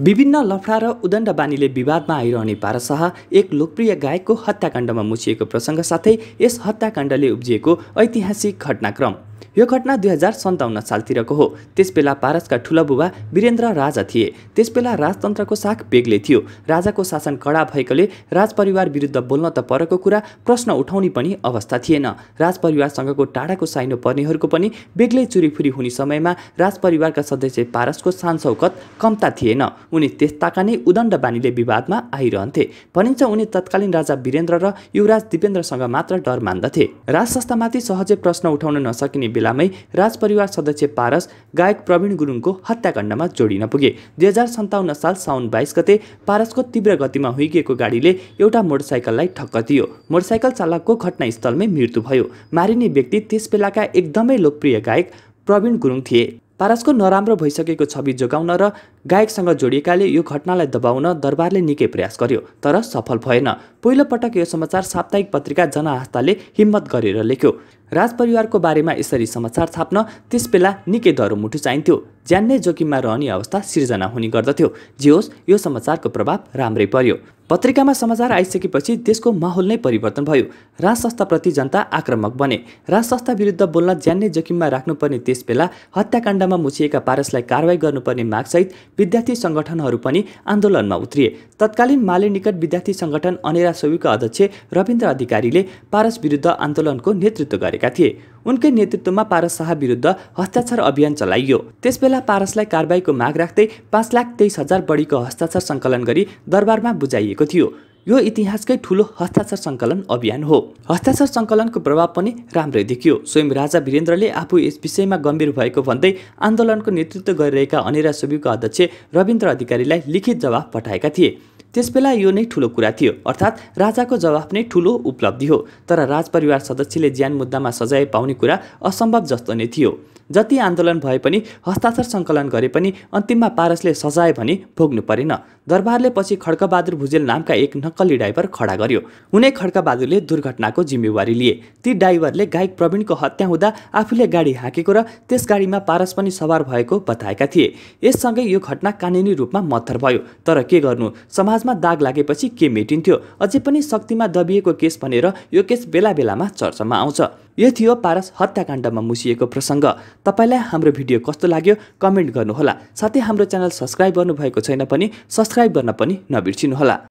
विभिन्न लफडा र उदण्ड बानीले विवादमा आइरहने पारशाह एक लोकप्रिय गायकको हत्याकाण्डमा मुछिएको प्रसङ्ग साथै यस हत्याकाण्डले उब्जिएको ऐतिहासिक घटनाक्रम यो घटना दुई हजार सन्ताउन्न सालतिरको हो त्यसबेला पारसका ठुला बुबा वीरेन्द्र राजा थिए त्यसबेला राजतन्त्रको साख बेग्ले थियो राजाको शासन कडा भएकोले राजपरिवार विरुद्ध बोल्न त परको कुरा प्रश्न उठाउने पनि अवस्था थिएन राजपरिवारसँगको टाढाको साइनो पर्नेहरूको पनि बेग्लै चुरीफुरी हुने समयमा राजपरिवारका सदस्य पारसको सानसौकत कम्ता थिएन उनी त्यस्ताका नै उदण्ड बानीले विवादमा आइरहन्थे भनिन्छ उनी तत्कालीन राजा वीरेन्द्र र युवराज दिपेन्द्रसँग मात्र डर मान्दथे राज संस्थामाथि सहजै प्रश्न उठाउन नसकिने बेलामै राजपरिवार सदस्य पारस गायक प्रवीण गुरुङको हत्याकाण्डमा जोडिन पुगे दुई हजार सन्ताउन्न साल साउन बाइस गते पारसको तीव्र गतिमा हुइगिएको गाडीले एउटा मोटरसाइकललाई ठक्क दियो मोटरसाइकल चालकको घटनास्थलमै मृत्यु भयो मारिने व्यक्ति त्यस बेलाका एकदमै लोकप्रिय गायक प्रवीण गुरुङ थिए पारसको नराम्रो भइसकेको छवि जोगाउन र गायकसँग जोडिएकाले यो घटनालाई दबाउन दरबारले निकै प्रयास गर्यो तर सफल भएन पहिलोपटक यो समाचार साप्ताहिक पत्रिका जनआस्थाले हिम्मत गरेर लेख्यो राजपरिवारको बारेमा यसरी समाचार छाप्न त्यसबेला निकै दह्रो मुठु चाहिन्थ्यो ज्यान नै जोखिममा रहने अवस्था सिर्जना हुने गर्दथ्यो जे होस् यो समाचारको प्रभाव राम्रै पर्यो पत्रिकामा समाचार आइसकेपछि देशको माहौल नै परिवर्तन भयो राज संस्थाप्रति जनता आक्रमक बने राज संस्था विरुद्ध बोल्न ज्यानै जोखिममा राख्नुपर्ने त्यसबेला हत्याकाण्डमा मुछिएका पारसलाई कारवाही गर्नुपर्ने मागसहित विद्यार्थी सङ्गठनहरू पनि आन्दोलनमा उत्रिए तत्कालीन माले निकट विद्यार्थी सङ्गठन अनेरा सोविका अध्यक्ष रविन्द्र अधिकारीले पारस विरुद्ध आन्दोलनको नेतृत्व गरेका थिए उनकै नेतृत्वमा पारस शाह विरुद्ध हस्ताक्षर अभियान चलाइयो त्यसबेला पारसलाई कारवाहीको माग राख्दै पाँच लाख तेइस हजार बढीको हस्ताक्षर सङ्कलन गरी दरबारमा बुझाइएको थियो यो इतिहासकै ठुलो हस्ताक्षर सङ्कलन अभियान हो हस्ताक्षर सङ्कलनको प्रभाव पनि राम्रै देखियो स्वयं राजा वीरेन्द्रले आफू यस विषयमा गम्भीर भएको भन्दै आन्दोलनको नेतृत्व गरिरहेका अनेरा सुबीको अध्यक्ष रविन्द्र अधिकारीलाई लिखित जवाब पठाएका थिए त्यसबेला यो नै ठुलो कुरा थियो अर्थात् राजाको जवाफ नै ठुलो उपलब्धि हो तर राजपरिवार सदस्यले ज्यान मुद्दामा सजाय पाउने कुरा असम्भव जस्तो नै थियो जति आन्दोलन भए पनि हस्ताक्षर सङ्कलन गरे पनि अन्तिममा पारसले सजाय भने भोग्नु परेन दरबारले पछि खड्कबहादुर भुजेल नामका एक नक्कली ड्राइभर खडा गर्यो हुनै खड्कबहादुरले दुर्घटनाको जिम्मेवारी लिए ती ड्राइभरले गायक प्रवीणको हत्या हुँदा आफूले गाडी हाँकेको र त्यस गाडीमा पारस पनि सवार भएको बताएका थिए यससँगै यो घटना कानुनी रूपमा मत्थर भयो तर के गर्नु समाजमा दाग लागेपछि के मेटिन्थ्यो अझै पनि शक्तिमा दबिएको केस भनेर यो केस बेला बेलामा चर्चामा आउँछ यो थियो पारस हत्याकाण्डमा मुसिएको प्रसङ्ग तपाईँलाई हाम्रो भिडियो कस्तो लाग्यो कमेन्ट गर्नुहोला साथै हाम्रो च्यानल सब्सक्राइब गर्नुभएको छैन पनि सब्सक्राइब गर्न पनि नबिर्सिनुहोला